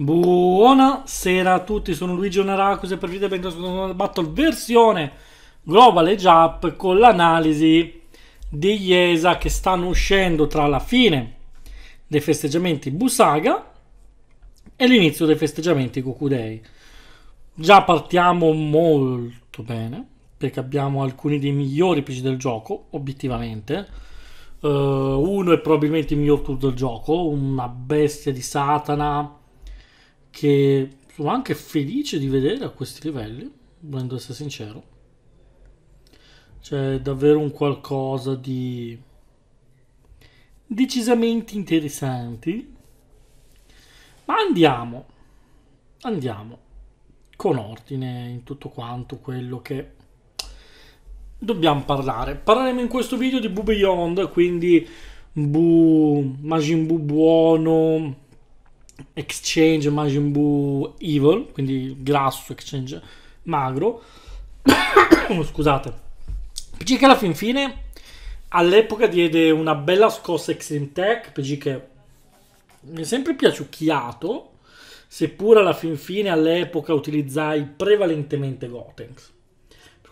Buonasera a tutti, sono Luigi Onaracus e per video ben la Battle versione Global Age Up con l'analisi di Iesa che stanno uscendo tra la fine dei festeggiamenti Busaga e l'inizio dei festeggiamenti Kokudei. Già partiamo molto bene perché abbiamo alcuni dei migliori PC del gioco, obiettivamente. Uh, uno è probabilmente il miglior tour del gioco, una bestia di Satana che sono anche felice di vedere a questi livelli, volendo essere sincero. C'è davvero un qualcosa di decisamente interessanti. Ma andiamo, andiamo con ordine in tutto quanto quello che dobbiamo parlare. Parleremo in questo video di Boo Beyond, quindi Bu, Majin Bu buono, Exchange Majin Buu Evil, quindi grasso, Exchange magro. Oh, scusate. PG che alla fin fine all'epoca diede una bella scossa Extreme Tech, PG che mi è sempre piaciucchiato, seppur alla fin fine all'epoca utilizzai prevalentemente Gotenks.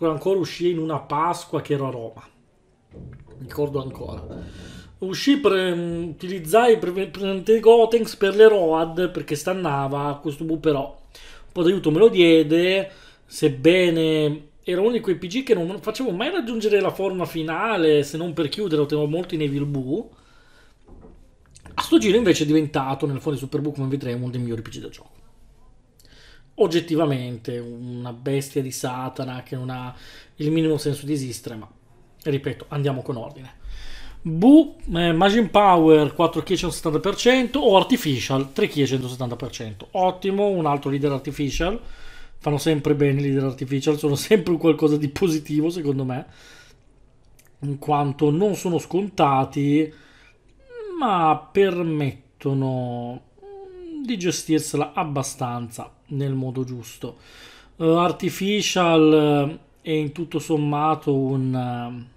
Ancora uscì in una Pasqua che ero a Roma. Ricordo ancora uscì, pre, utilizzai praticamente Gotenks per le Road perché stannava, questo bu però un po' d'aiuto me lo diede, sebbene era uno di quei PG che non facevo mai raggiungere la forma finale, se non per chiudere, lo tenevo molto in Evil Boo. A sto giro invece è diventato, nel fuori Super Boo come vedremo, uno dei migliori PG da gioco oggettivamente una bestia di Satana che non ha il minimo senso di esistere, ma ripeto, andiamo con ordine. Bu, eh, Magin Power 4K 170% o Artificial 3K 170%. Ottimo, un altro leader artificial. Fanno sempre bene i leader artificial, sono sempre qualcosa di positivo secondo me. In quanto non sono scontati, ma permettono di gestirsela abbastanza nel modo giusto. Uh, artificial eh, è in tutto sommato un... Uh,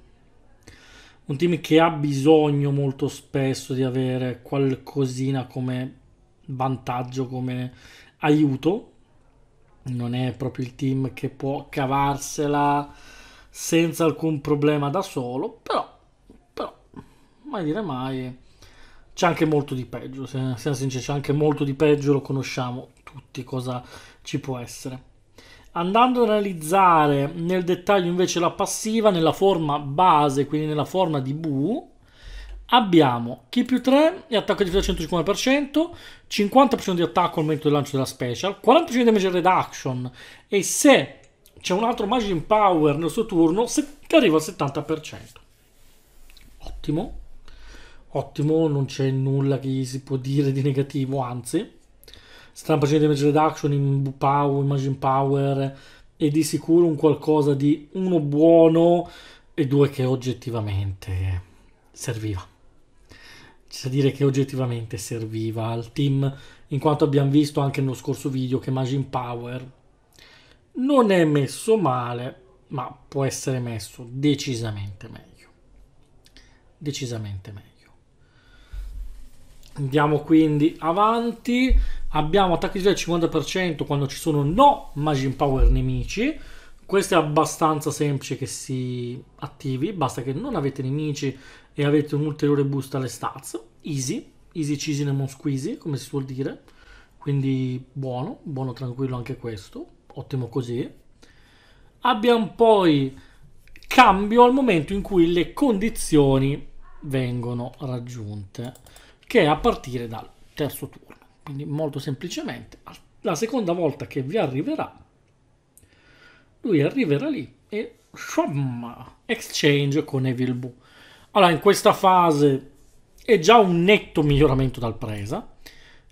un team che ha bisogno molto spesso di avere qualcosina come vantaggio, come aiuto. Non è proprio il team che può cavarsela senza alcun problema da solo, però, però mai dire mai, c'è anche molto di peggio, se, se sinceri, c'è anche molto di peggio, lo conosciamo tutti cosa ci può essere. Andando ad analizzare nel dettaglio invece la passiva nella forma base, quindi nella forma di Bu, abbiamo chi più 3 e attacco di difesa 150%, 50% di attacco al momento del lancio della special, 40% di damage reduction e se c'è un altro Magin Power nel suo turno che arriva al 70%. Ottimo, ottimo, non c'è nulla che si può dire di negativo, anzi stanno di image reduction in Power, Imagine Power e di sicuro un qualcosa di uno buono e due che oggettivamente serviva. C'è da dire che oggettivamente serviva al team, in quanto abbiamo visto anche nello scorso video che Imagine Power non è messo male, ma può essere messo decisamente meglio. Decisamente meglio. Andiamo quindi avanti. Abbiamo attacchi del 50% quando ci sono no Magin Power nemici. Questo è abbastanza semplice che si attivi, basta che non avete nemici e avete un ulteriore boost alle stats. Easy, easy cheesy lemon squeezy, come si suol dire. Quindi buono, buono tranquillo anche questo, ottimo così. Abbiamo poi cambio al momento in cui le condizioni vengono raggiunte che è a partire dal terzo turno. Quindi molto semplicemente, la seconda volta che vi arriverà, lui arriverà lì e shum, exchange con Evil Boo. Allora, in questa fase è già un netto miglioramento dal presa.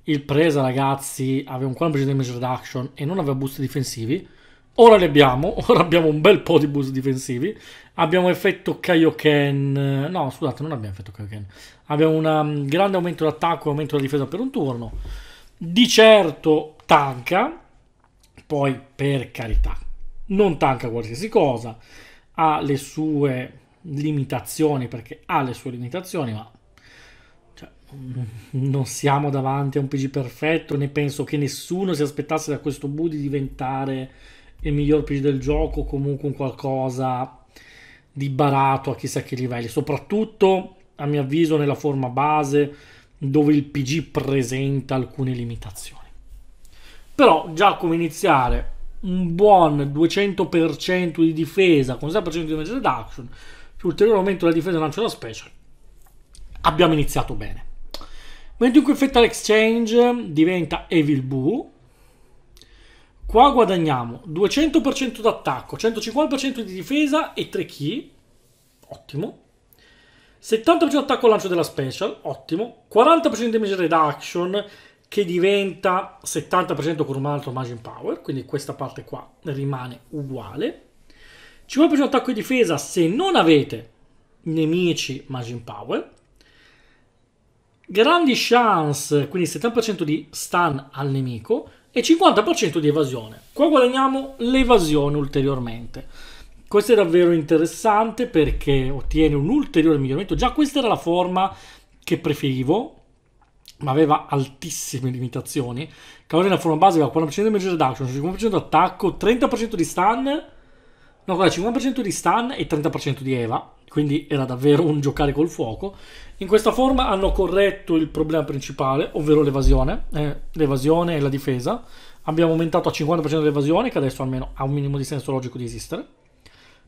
Il presa, ragazzi, aveva un complice damage reduction e non aveva boost difensivi. Ora li abbiamo, ora abbiamo un bel po' di boost difensivi abbiamo effetto Kaioken. No, scusate, non abbiamo effetto Kaioken. Abbiamo un mm, grande aumento d'attacco e aumento della difesa per un turno. Di certo tanca, poi per carità, non tanca qualsiasi cosa, ha le sue limitazioni perché ha le sue limitazioni, ma cioè, mm, non siamo davanti a un PG perfetto, Ne penso che nessuno si aspettasse da questo Boo di diventare il miglior PG del gioco, comunque un qualcosa di barato a chissà che livelli, soprattutto a mio avviso nella forma base dove il PG presenta alcune limitazioni. Però già come iniziare un buon 200% di difesa con 6% di damage reduction più ulteriore aumento della difesa lancio della special abbiamo iniziato bene. Mentre in cui Fetal Exchange diventa Evil Boo Qua guadagniamo 200% d'attacco, 150% di difesa e 3 key. Ottimo. 70% attacco al lancio della special, ottimo. 40% di damage reduction che diventa 70% con un altro margin power, quindi questa parte qua rimane uguale. 50% attacco e difesa se non avete nemici margin power. Grandi chance, quindi 70% di stun al nemico e 50% di evasione. Qua guadagniamo l'evasione ulteriormente. Questo è davvero interessante perché ottiene un ulteriore miglioramento. Già questa era la forma che preferivo, ma aveva altissime limitazioni. Cavolo nella forma base aveva 40% di damage reduction, 50% attacco, 30% di stun No, guarda, 50% di stun e 30% di Eva, quindi era davvero un giocare col fuoco. In questa forma hanno corretto il problema principale, ovvero l'evasione, eh, l'evasione e la difesa. Abbiamo aumentato a 50% l'evasione, che adesso almeno ha un minimo di senso logico di esistere.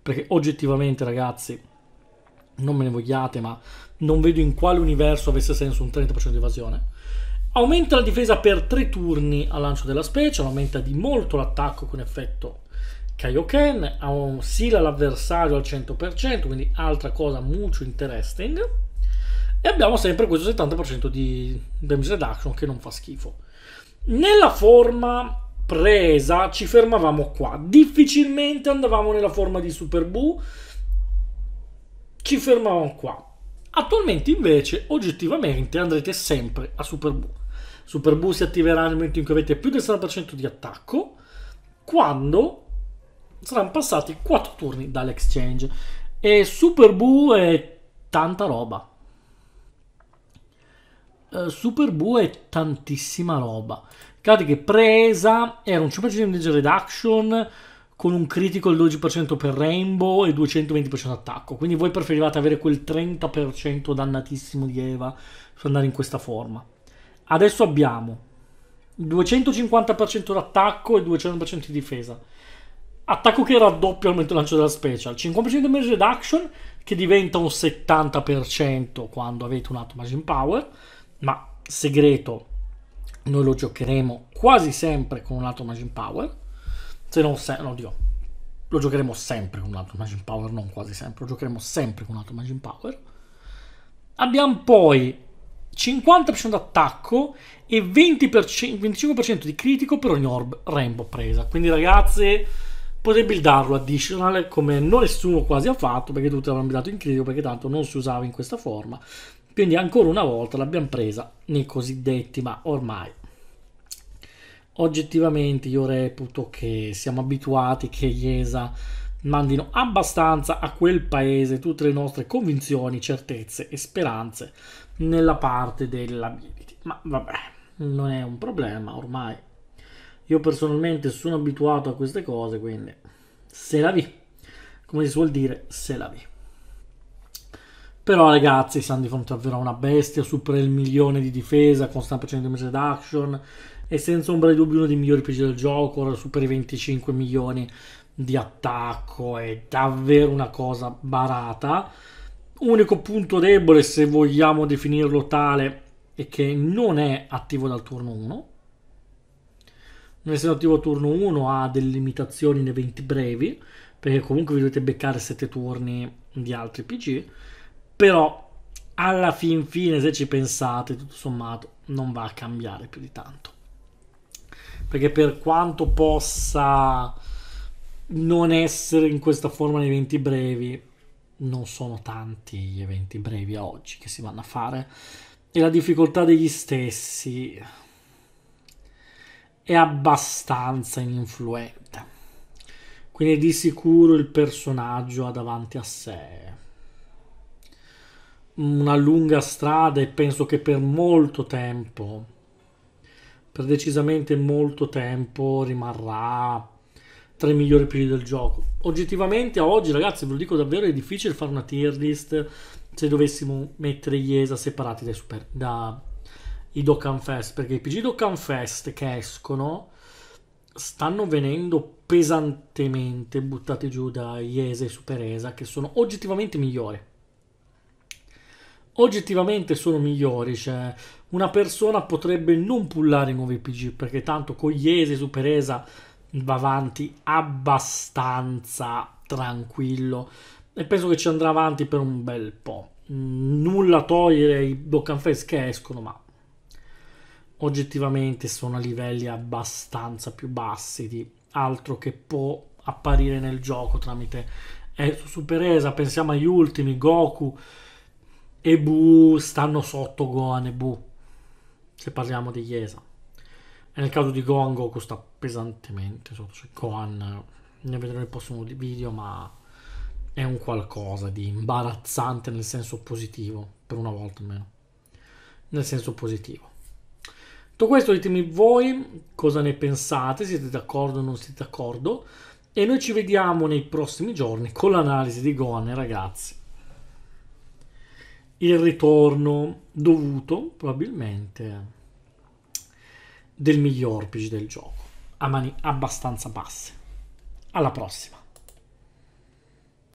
Perché oggettivamente, ragazzi, non me ne vogliate, ma non vedo in quale universo avesse senso un 30% di evasione. Aumenta la difesa per 3 turni al lancio della specie, aumenta di molto l'attacco con effetto Kaioken, ha un sila l'avversario al 100%, quindi altra cosa molto interesting. E abbiamo sempre questo 70% di damage reduction che non fa schifo. Nella forma presa ci fermavamo qua. Difficilmente andavamo nella forma di Super Boo. Ci fermavamo qua. Attualmente invece, oggettivamente, andrete sempre a Super Boo. Super Boo si attiverà nel momento in cui avete più del 70% di attacco, quando saranno passati 4 turni dall'exchange. E Super Boo è tanta roba. Uh, Super Boo è tantissima roba. Calate che presa era un 5% di reduction con un critico al 12% per Rainbow e 220% attacco. Quindi voi preferivate avere quel 30% dannatissimo di Eva su andare in questa forma. Adesso abbiamo 250% d'attacco e 200% di difesa. Attacco che raddoppia al il lancio della special. 50% di damage reduction che diventa un 70% quando avete un Atomagin Power. Ma segreto, noi lo giocheremo quasi sempre con un Atomagin Power. Se non, se, no, Dio, lo giocheremo sempre con un Atomagin Power. Non quasi sempre, lo giocheremo sempre con un Atomagin Power. Abbiamo poi 50% di attacco e 20%, 25% di critico per ogni orb Rainbow presa. Quindi, ragazzi potrei darlo additional come nessuno quasi ha fatto perché tutti avevano buildato in critico perché tanto non si usava in questa forma quindi ancora una volta l'abbiamo presa nei cosiddetti ma ormai oggettivamente io reputo che siamo abituati che IESA mandino abbastanza a quel paese tutte le nostre convinzioni, certezze e speranze nella parte dell'ability. Ma vabbè, non è un problema ormai. Io personalmente sono abituato a queste cose, quindi se la vi, come si suol dire, se la vi. Però ragazzi, siamo di fronte davvero a una bestia, supera il milione di difesa con stampa 100 mese d'action e senza ombra di dubbio uno dei migliori PC del gioco, ora supera i 25 milioni di attacco, è davvero una cosa barata. Unico punto debole, se vogliamo definirlo tale, è che non è attivo dal turno 1, nel tentativo turno 1 ha delle limitazioni in eventi brevi, perché comunque vi dovete beccare 7 turni di altri PG, però alla fin fine, se ci pensate, tutto sommato, non va a cambiare più di tanto. Perché per quanto possa non essere in questa forma di eventi brevi, non sono tanti gli eventi brevi a oggi che si vanno a fare e la difficoltà degli stessi è abbastanza ininfluente. Quindi di sicuro il personaggio ha davanti a sé una lunga strada e penso che per molto tempo, per decisamente molto tempo, rimarrà tra i migliori periodi del gioco. Oggettivamente, oggi, ragazzi, ve lo dico davvero, è difficile fare una tier list se dovessimo mettere Iesa separati dai super, da, i Dokkan Fest, perché i PG Dokkan Fest che escono stanno venendo pesantemente buttati giù da Iese e Super ESA, che sono oggettivamente migliori. Oggettivamente sono migliori, cioè una persona potrebbe non pullare i nuovi PG, perché tanto con Iese e Super ESA va avanti abbastanza tranquillo e penso che ci andrà avanti per un bel po'. Nulla togliere i Dokkan Fest che escono, ma oggettivamente sono a livelli abbastanza più bassi di altro che può apparire nel gioco tramite Super Esa. Pensiamo agli ultimi, Goku e Bu stanno sotto Gohan e Bu, se parliamo di Esa. E nel caso di Gohan, Goku sta pesantemente sotto, cioè Gohan ne vedremo nel prossimo video, ma è un qualcosa di imbarazzante nel senso positivo, per una volta almeno, nel senso positivo. Tutto questo ditemi voi cosa ne pensate, siete d'accordo o non siete d'accordo e noi ci vediamo nei prossimi giorni con l'analisi di Gohan ragazzi. Il ritorno dovuto probabilmente del miglior PG del gioco a mani abbastanza basse. Alla prossima!